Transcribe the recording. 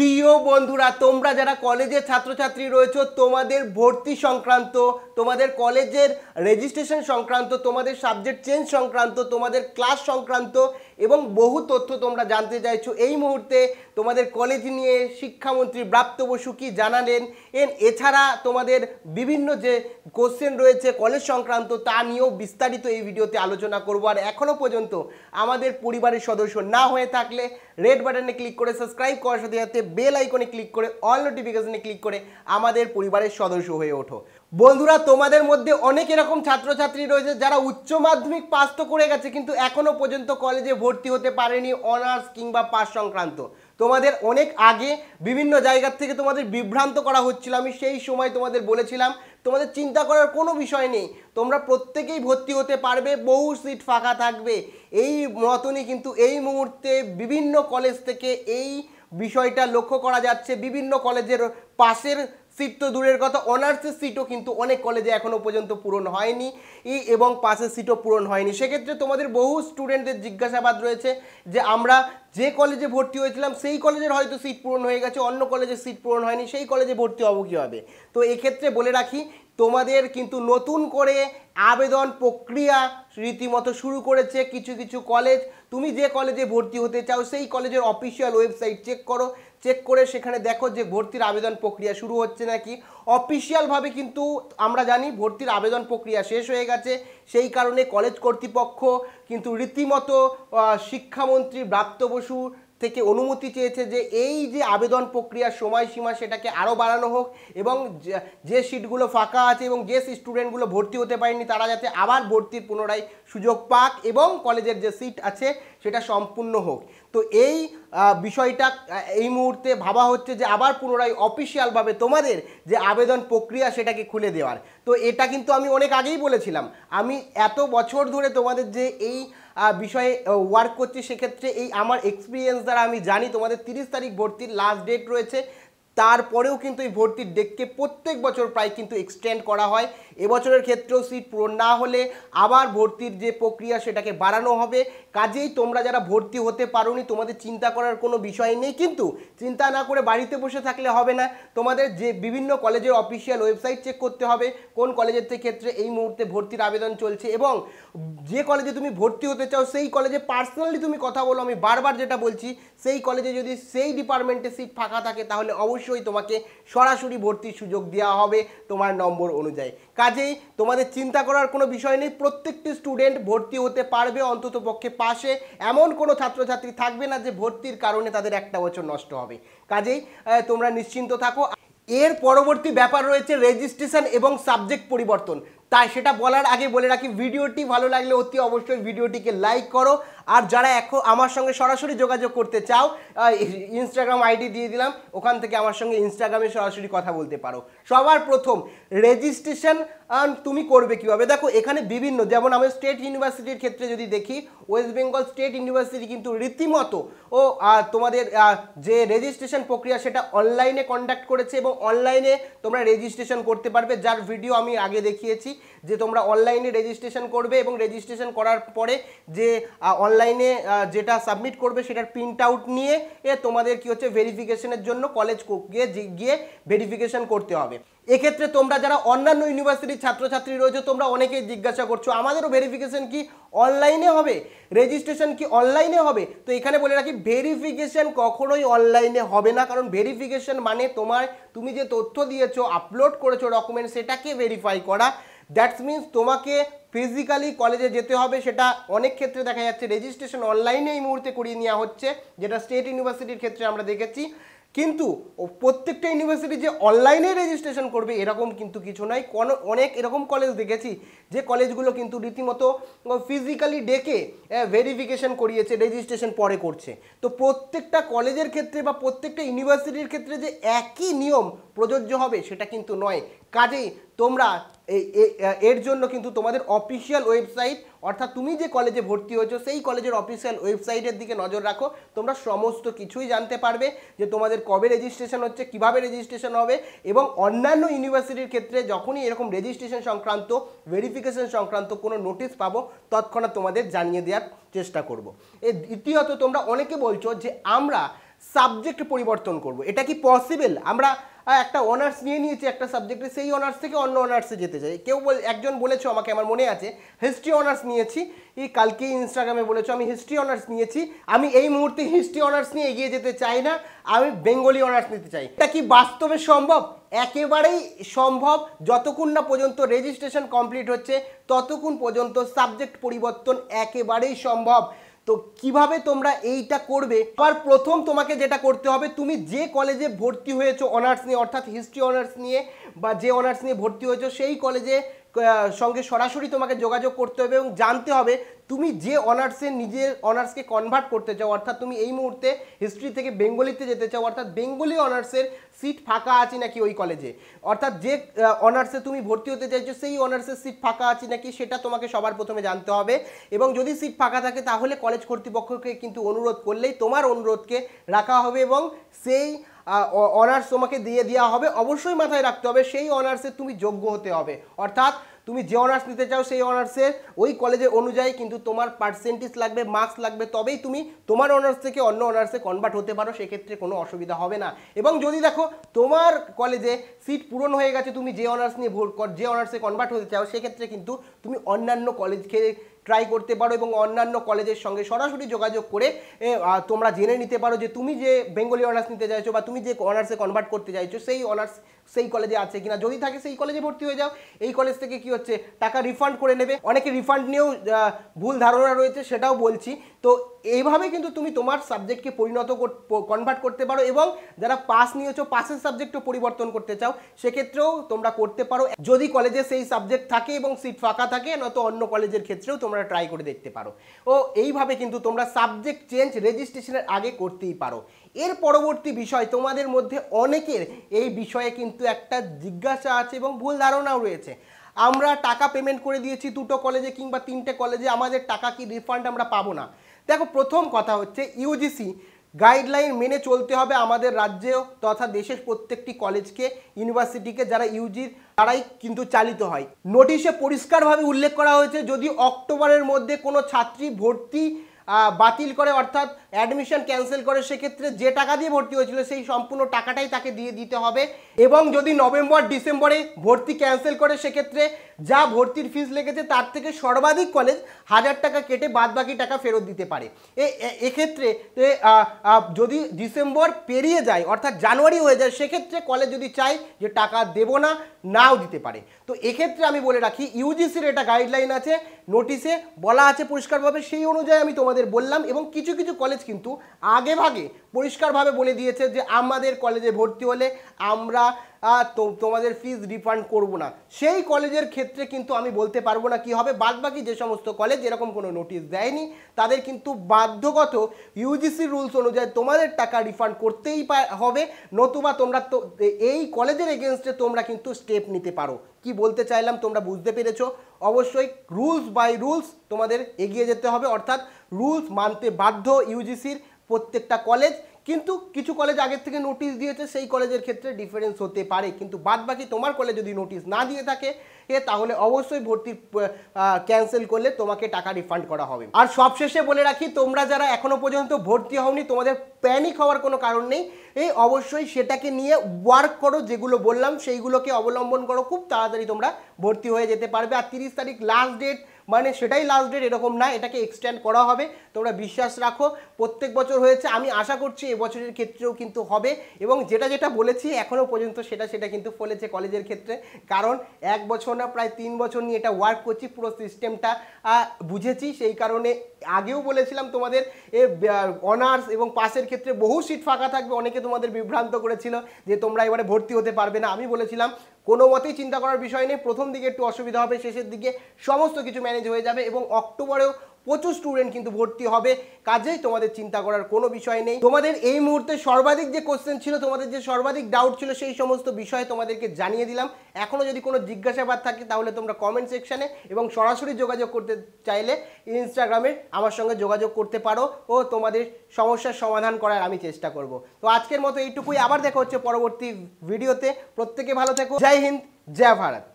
প্রিয় বন্ধুরা তোমরা যারা কলেজের ছাত্রছাত্রী রয়েছে তোমাদের ভর্তি সংক্রান্ত তোমাদের কলেজের রেজিস্ট্রেশন সংক্রান্ত তোমাদের সাবজেক্ট চেঞ্জ সংক্রান্ত তোমাদের ক্লাস সংক্রান্ত এবং বহু তথ্য তোমরা জানতে চাইছো এই মুহূর্তে তোমাদের কলেজ নিয়ে শিক্ষামন্ত্রী ব্রাপ্ত বসু কি জানালেন এন এছাড়া তোমাদের বিভিন্ন যে কোশ্চেন রয়েছে কলেজ সংক্রান্ত তা নিয়েও বিস্তারিত এই ভিডিওতে আলোচনা করবো আর এখনও পর্যন্ত আমাদের পরিবারের সদস্য না হয়ে থাকলে রেড বাটনে ক্লিক করে সাবস্ক্রাইব করার সাথে সাথে বেল আইকনে ক্লিক করে অল নোটিফিকেশনে ক্লিক করে আমাদের পরিবারের সদস্য হয়ে ওঠো বন্ধুরা তোমাদের মধ্যে অনেক এরকম ছাত্রছাত্রী রয়েছে যারা উচ্চ মাধ্যমিক পাস তো করে গেছে কিন্তু এখনও পর্যন্ত কলেজে ভর্তি হতে পারেনি অনার্স কিংবা পাস সংক্রান্ত তোমাদের অনেক আগে বিভিন্ন জায়গার থেকে তোমাদের বিভ্রান্ত করা হচ্ছিল আমি সেই সময় তোমাদের বলেছিলাম তোমাদের চিন্তা করার কোনো বিষয় নেই তোমরা প্রত্যেকেই ভর্তি হতে পারবে বহু সিট ফাঁকা থাকবে এই মতনই কিন্তু এই মুহূর্তে বিভিন্ন কলেজ থেকে এই বিষয়টা লক্ষ্য করা যাচ্ছে বিভিন্ন কলেজের পাশের সিট তো দূরের কথা অনার্সের সিটও কিন্তু অনেক কলেজে এখনও পর্যন্ত পূরণ হয়নি এবং পাশের সিটও পূরণ হয়নি সেক্ষেত্রে তোমাদের বহু স্টুডেন্টদের জিজ্ঞাসাবাদ রয়েছে যে আমরা যে কলেজে ভর্তি হয়েছিলাম সেই কলেজের হয়তো সিট পূরণ হয়ে গেছে অন্য কলেজের সিট পূরণ হয়নি সেই কলেজে ভর্তি হবো কী হবে তো এক্ষেত্রে বলে রাখি তোমাদের কিন্তু নতুন করে আবেদন প্রক্রিয়া রীতিমতো শুরু করেছে কিছু কিছু কলেজ তুমি যে কলেজে ভর্তি হতে চাও সেই কলেজের অফিসিয়াল ওয়েবসাইট চেক করো চেক করে সেখানে দেখো যে ভর্তির আবেদন প্রক্রিয়া শুরু হচ্ছে নাকি অফিসিয়ালভাবে কিন্তু আমরা জানি ভর্তির আবেদন প্রক্রিয়া শেষ হয়ে গেছে সেই কারণে কলেজ কর্তৃপক্ষ কিন্তু রীতিমতো শিক্ষামন্ত্রী ব্রাত্য বসু থেকে অনুমতি চেয়েছে যে এই যে আবেদন প্রক্রিয়ার সময়সীমা সেটাকে আরও বাড়ানো হোক এবং যে সিটগুলো ফাঁকা আছে এবং যে স্টুডেন্টগুলো ভর্তি হতে পারেনি তারা যাতে আবার ভর্তির পুনরায় সুযোগ পাক এবং কলেজের যে সিট আছে সেটা সম্পূর্ণ হোক তো এই বিষয়টা এই মুহূর্তে ভাবা হচ্ছে যে আবার পুনরায় অফিসিয়ালভাবে তোমাদের যে আবেদন প্রক্রিয়া সেটাকে খুলে দেওয়ার তো এটা কিন্তু আমি অনেক আগেই বলেছিলাম আমি এত বছর ধরে তোমাদের যে এই বিষয়ে ওয়ার্ক করছি সেক্ষেত্রে এই আমার এক্সপিরিয়েন্স দ্বারা আমি জানি তোমাদের তিরিশ তারিখ ভর্তির লাস্ট ডেট রয়েছে তারপরেও কিন্তু এই ভর্তির ডেটকে প্রত্যেক বছর প্রায় কিন্তু এক্সটেন্ড করা হয় এবছরের ক্ষেত্রেও সিট পূরণ না হলে আবার ভর্তির যে প্রক্রিয়া সেটাকে বাড়ানো হবে কাজেই তোমরা যারা ভর্তি হতে পারো তোমাদের চিন্তা করার কোনো বিষয় নেই কিন্তু চিন্তা না করে বাড়িতে বসে থাকলে হবে না তোমাদের যে বিভিন্ন কলেজের অফিসিয়াল ওয়েবসাইট চেক করতে হবে কোন কলেজের ক্ষেত্রে এই মুহূর্তে ভর্তির আবেদন চলছে এবং যে কলেজে তুমি ভর্তি হতে চাও সেই কলেজে পার্সোনালি তুমি কথা বলো আমি বারবার যেটা বলছি সেই কলেজে যদি সেই ডিপার্টমেন্টে সিট ফাঁকা থাকে তাহলে অবশ্যই তোমাকে সরাসরি ভর্তির সুযোগ দেওয়া হবে তোমার নম্বর অনুযায়ী কাজেই তোমাদের চিন্তা করার কোনো বিষয় নেই প্রত্যেকটি স্টুডেন্ট ভর্তি হতে পারবে অন্তত পক্ষে পাশে এমন কোনো ছাত্রছাত্রী থাকবে না যে ভর্তির কারণে তাদের একটা বছর নষ্ট হবে কাজেই তোমরা নিশ্চিন্ত থাকো এর পরবর্তী ব্যাপার রয়েছে রেজিস্ট্রেশন এবং সাবজেক্ট পরিবর্তন তাই সেটা বলার আগে বলে রাখি ভিডিওটি ভালো লাগলে অতি অবশ্যই ভিডিওটিকে লাইক করো আর যারা এখন আমার সঙ্গে সরাসরি যোগাযোগ করতে চাও ইনস্টাগ্রাম আইডি দিয়ে দিলাম ওখান থেকে আমার সঙ্গে ইনস্টাগ্রামে সরাসরি কথা বলতে পারো সবার প্রথম রেজিস্ট্রেশন তুমি করবে কিভাবে দেখো এখানে বিভিন্ন যেমন আমি স্টেট ইউনিভার্সিটির ক্ষেত্রে যদি দেখি ওয়েস্ট বেঙ্গল স্টেট ইউনিভার্সিটি কিন্তু রীতিমতো ও তোমাদের যে রেজিস্ট্রেশন প্রক্রিয়া সেটা অনলাইনে কন্ডাক্ট করেছে এবং অনলাইনে তোমরা রেজিস্ট্রেশন করতে পারবে যার ভিডিও আমি আগে দেখিয়েছি যে তোমরা অনলাইনে রেজিস্ট্রেশন করবে এবং রেজিস্ট্রেশন করার পরে যে অনলাইনে যেটা সাবমিট করবে সেটার প্রিন্ট আউট নিয়ে এ তোমাদের কি হচ্ছে ভেরিফিকেশনের জন্য কলেজ গিয়ে গিয়ে ভেরিফিকেশন করতে হবে এক্ষেত্রে তোমরা যারা অন্যান্য ইউনিভার্সিটির ছাত্রছাত্রী রয়েছে তোমরা অনেকেই জিজ্ঞাসা করছো আমাদেরও ভেরিফিকেশন কি অনলাইনে হবে রেজিস্ট্রেশন কি অনলাইনে হবে তো এখানে বলে রাখি ভেরিফিকেশন কখনোই অনলাইনে হবে না কারণ ভেরিফিকেশন মানে তোমার তুমি যে তথ্য দিয়েছো আপলোড করেছো ডকুমেন্ট সেটাকে ভেরিফাই করা দ্যাটস মিন্স তোমাকে ফিজিক্যালি কলেজে যেতে হবে সেটা অনেক ক্ষেত্রে দেখা যাচ্ছে রেজিস্ট্রেশন অনলাইনে এই মুহূর্তে করিয়ে নেওয়া হচ্ছে যেটা স্টেট ইউনিভার্সিটির ক্ষেত্রে আমরা দেখেছি কিন্তু প্রত্যেকটা ইউনিভার্সিটি যে অনলাইনে রেজিস্ট্রেশন করবে এরকম কিন্তু কিছু নয় কোনো অনেক এরকম কলেজ দেখেছি যে কলেজগুলো কিন্তু রীতিমতো ফিজিক্যালি ডেকে ভেরিফিকেশন করিয়েছে রেজিস্ট্রেশন পরে করছে তো প্রত্যেকটা কলেজের ক্ষেত্রে বা প্রত্যেকটা ইউনিভার্সিটির ক্ষেত্রে যে একই নিয়ম প্রযোজ্য হবে সেটা কিন্তু নয় কাজেই তোমরা এর জন্য কিন্তু তোমাদের অফিসিয়াল ওয়েবসাইট অর্থাৎ তুমি যে কলেজে ভর্তি হয়েছো সেই কলেজের অফিসিয়াল ওয়েবসাইটের দিকে নজর রাখো তোমরা সমস্ত কিছুই জানতে পারবে যে তোমাদের কবে রেজিস্ট্রেশন হচ্ছে কিভাবে রেজিস্ট্রেশন হবে এবং অন্যান্য ইউনিভার্সিটির ক্ষেত্রে যখনই এরকম রেজিস্ট্রেশন সংক্রান্ত ভেরিফিকেশন সংক্রান্ত কোনো নোটিশ পাবো তৎক্ষণাৎ তোমাদের জানিয়ে দেওয়ার চেষ্টা করব। এ দ্বিতীয়ত তোমরা অনেকে বলছো যে আমরা সাবজেক্ট পরিবর্তন করব। এটা কি পসিবল আমরা একটা অনার্স নিয়ে নিয়েছি একটা সাবজেক্টে সেই অনার্স থেকে অন্য অনার্সে যেতে চাই কেউ বল একজন বলেছো আমাকে আমার মনে আছে হিস্ট্রি অনার্স নিয়েছি এই কালকে ইনস্টাগ্রামে বলেছো আমি হিস্ট্রি অনার্স নিয়েছি আমি এই মুহূর্তে হিস্ট্রি অনার্স নিয়ে এগিয়ে যেতে চাই না আমি বেঙ্গলি অনার্স নিতে চাই এটা কি বাস্তবে সম্ভব একেবারেই সম্ভব যতক্ষণ না পর্যন্ত রেজিস্ট্রেশন কমপ্লিট হচ্ছে ততক্ষণ পর্যন্ত সাবজেক্ট পরিবর্তন একেবারেই সম্ভব তো কিভাবে তোমরা এইটা করবে আর প্রথম তোমাকে যেটা করতে হবে তুমি যে কলেজে ভর্তি হয়েছো অনার্স নিয়ে অর্থাৎ হিস্ট্রি অনার্স নিয়ে বা যে অনার্স নিয়ে ভর্তি হয়েছো সেই কলেজে সঙ্গে সরাসরি তোমাকে যোগাযোগ করতে হবে এবং জানতে হবে তুমি যে অনার্সে নিজের অনার্সকে কনভার্ট করতে চাও অর্থাৎ তুমি এই মুহূর্তে হিস্ট্রি থেকে বেঙ্গলিতে যেতে চাও অর্থাৎ বেঙ্গলি অনার্সের সিট ফাঁকা আছে নাকি ওই কলেজে অর্থাৎ যে অনার্সে তুমি ভর্তি হতে চাইছো সেই অনার্সের সিট ফাঁকা আছে নাকি সেটা তোমাকে সবার প্রথমে জানতে হবে এবং যদি সিট ফাঁকা থাকে তাহলে কলেজ কর্তৃপক্ষকে কিন্তু অনুরোধ করলেই তোমার অনুরোধকে রাখা হবে এবং সেই অনার্স তোমাকে দিয়ে দেওয়া হবে অবশ্যই মাথায় রাখতে হবে সেই অনার্সে তুমি যোগ্য হতে হবে অর্থাৎ তুমি যে অনার্স নিতে চাও সেই অনার্সে ওই কলেজের অনুযায়ী কিন্তু তোমার পার্সেন্টেজ লাগবে মার্কস লাগবে তবেই তুমি তোমার অনার্স থেকে অন্য অনার্সে কনভার্ট হতে পারো সেক্ষেত্রে কোনো অসুবিধা হবে না এবং যদি দেখো তোমার কলেজে সিট পূরণ হয়ে গেছে তুমি যে অনার্স নিয়ে ভোট যে অনার্সে কনভার্ট হতে চাও সেক্ষেত্রে কিন্তু তুমি অন্যান্য কলেজকে ট্রাই করতে পারো এবং অন্যান্য কলেজের সঙ্গে সরাসরি যোগাযোগ করে তোমরা জেনে নিতে পারো যে তুমি যে বেঙ্গলি অনার্স নিতে চাইছো বা তুমি যে অনার্সে কনভার্ট করতে চাইছো সেই অনার্স সেই কলেজে আছে কিনা যদি থাকে সেই কলেজে ভর্তি হয়ে যাও এই কলেজ থেকে কি হচ্ছে টাকা রিফান্ড করে নেবে অনেকে রিফান্ড নিয়েও ভুল ধারণা রয়েছে সেটাও বলছি তো এইভাবে কিন্তু তুমি তোমার সাবজেক্টকে পরিণত কনভার্ট করতে পারো এবং যারা পাস নিয়েছো পাসের সাবজেক্টও পরিবর্তন করতে চাও সেক্ষেত্রেও তোমরা করতে পারো যদি কলেজে সেই সাবজেক্ট থাকে এবং সিট ফাঁকা থাকে নয়তো অন্য কলেজের ক্ষেত্রেও তোমরা ট্রাই করে দেখতে পারো ও এইভাবে কিন্তু তোমরা সাবজেক্ট চেঞ্জ রেজিস্ট্রেশনের আগে করতেই পারো এর পরবর্তী বিষয় তোমাদের মধ্যে অনেকের এই বিষয়ে কিন্তু একটা জিজ্ঞাসা আছে এবং ভুল ধারণাও রয়েছে আমরা টাকা পেমেন্ট করে দিয়েছি দুটো কলেজে কিংবা তিনটে কলেজে আমাদের টাকা কি রিফান্ড আমরা পাবো না দেখো প্রথম কথা হচ্ছে ইউজিসি গাইডলাইন মেনে চলতে হবে আমাদের রাজ্যেও তথা দেশের প্রত্যেকটি কলেজকে ইউনিভার্সিটিকে যারা ইউজির তারাই কিন্তু চালিত হয় নোটিশে পরিষ্কারভাবে উল্লেখ করা হয়েছে যদি অক্টোবরের মধ্যে কোনো ছাত্রী ভর্তি বাতিল করে অর্থাৎ অ্যাডমিশন ক্যান্সেল করে সেক্ষেত্রে যে টাকা দিয়ে ভর্তি হয়েছিল সেই সম্পূর্ণ টাকাটাই তাকে দিয়ে দিতে হবে এবং যদি নভেম্বর ডিসেম্বরে ভর্তি ক্যান্সেল করে সেক্ষেত্রে যা ভর্তির ফিস লেগেছে তার থেকে সর্বাধিক কলেজ হাজার টাকা কেটে বাদ বাকি টাকা ফেরত দিতে পারে এ এক্ষেত্রে যদি ডিসেম্বর পেরিয়ে যায় অর্থাৎ জানুয়ারি হয়ে যায় সেক্ষেত্রে কলেজ যদি চায় যে টাকা দেব না নাও দিতে পারে তো এক্ষেত্রে আমি বলে রাখি ইউজিসির এটা গাইডলাইন আছে নোটিশে বলা আছে পরিষ্কারভাবে সেই অনুযায়ী আমি তোমাদের তোমাদের বললাম এবং কিছু কিছু কলেজ কিন্তু আগে ভাগে পরিষ্কারভাবে বলে দিয়েছে যে আমাদের কলেজে ভর্তি হলে আমরা তোমাদের ফিজ রিফান্ড করব না সেই কলেজের ক্ষেত্রে কিন্তু আমি বলতে পারবো না কি হবে বাদবাকি যে সমস্ত কলেজ এরকম কোনো নোটিশ দেয়নি তাদের কিন্তু বাধ্যগত ইউজিসি রুলস অনুযায়ী তোমাদের টাকা রিফান্ড করতেই হবে নতুবা তোমরা তো এই কলেজের এগেনস্টে তোমরা কিন্তু স্টেপ নিতে পারো কি বলতে চাইলাম তোমরা বুঝতে পেরেছো অবশ্যই রুলস বাই রুলস তোমাদের এগিয়ে যেতে হবে অর্থাৎ রুলস মানতে বাধ্য ইউজিসির প্রত্যেকটা কলেজ কিন্তু কিছু কলেজ আগের থেকে নোটিশ দিয়েছে সেই কলেজের ক্ষেত্রে ডিফারেন্স হতে পারে কিন্তু বাদ বাকি তোমার কলেজ যদি নোটিশ না দিয়ে থাকে এ তাহলে অবশ্যই ভর্তি ক্যান্সেল করলে তোমাকে টাকা রিফান্ড করা হবে আর সবশেষে বলে রাখি তোমরা যারা এখনও পর্যন্ত ভর্তি হওনি তোমাদের প্যানিক হওয়ার কোনো কারণ নেই এই অবশ্যই সেটাকে নিয়ে ওয়ার্ক করো যেগুলো বললাম সেইগুলোকে অবলম্বন করো খুব তাড়াতাড়ি তোমরা ভর্তি হয়ে যেতে পারবে আর তিরিশ তারিখ লাস্ট ডেট মানে সেটাই লাস্ট ডেট এরকম না এটাকে এক্সটেন্ড করা হবে তোমরা বিশ্বাস রাখো প্রত্যেক বছর হয়েছে আমি আশা করছি এবছরের ক্ষেত্রেও কিন্তু হবে এবং যেটা যেটা বলেছি এখনও পর্যন্ত সেটা সেটা কিন্তু ফলেছে কলেজের ক্ষেত্রে কারণ এক বছর না প্রায় তিন বছর নিয়ে এটা ওয়ার্ক করছি পুরো সিস্টেমটা বুঝেছি সেই কারণে আগেও বলেছিলাম তোমাদের এ অনার্স এবং পাসের ক্ষেত্রে বহু সিট ফাঁকা থাকবে অনেকে তোমাদের বিভ্রান্ত করেছিল যে তোমরা এবারে ভর্তি হতে পারবে না আমি বলেছিলাম কোনো মতেই চিন্তা করার বিষয় নেই প্রথম দিকে একটু অসুবিধা হবে শেষের দিকে সমস্ত কিছু ম্যানেজ হয়ে যাবে এবং অক্টোবরেও প্রচুর স্টুডেন্ট কিন্তু ভর্তি হবে কাজেই তোমাদের চিন্তা করার কোনো বিষয় নেই তোমাদের এই মুহূর্তে সর্বাধিক যে কোশ্চেন ছিল তোমাদের যে সর্বাধিক ডাউট ছিল সেই সমস্ত বিষয়ে তোমাদেরকে জানিয়ে দিলাম এখনও যদি কোনো জিজ্ঞাসাবাদ থাকে তাহলে তোমরা কমেন্ট সেকশানে এবং সরাসরি যোগাযোগ করতে চাইলে ইনস্টাগ্রামে আমার সঙ্গে যোগাযোগ করতে পারো ও তোমাদের সমস্যার সমাধান করার আমি চেষ্টা করব তো আজকের মতো এইটুকুই আবার দেখা হচ্ছে পরবর্তী ভিডিওতে প্রত্যেকে ভালো থেকো জয় হিন্দ জয় ভারত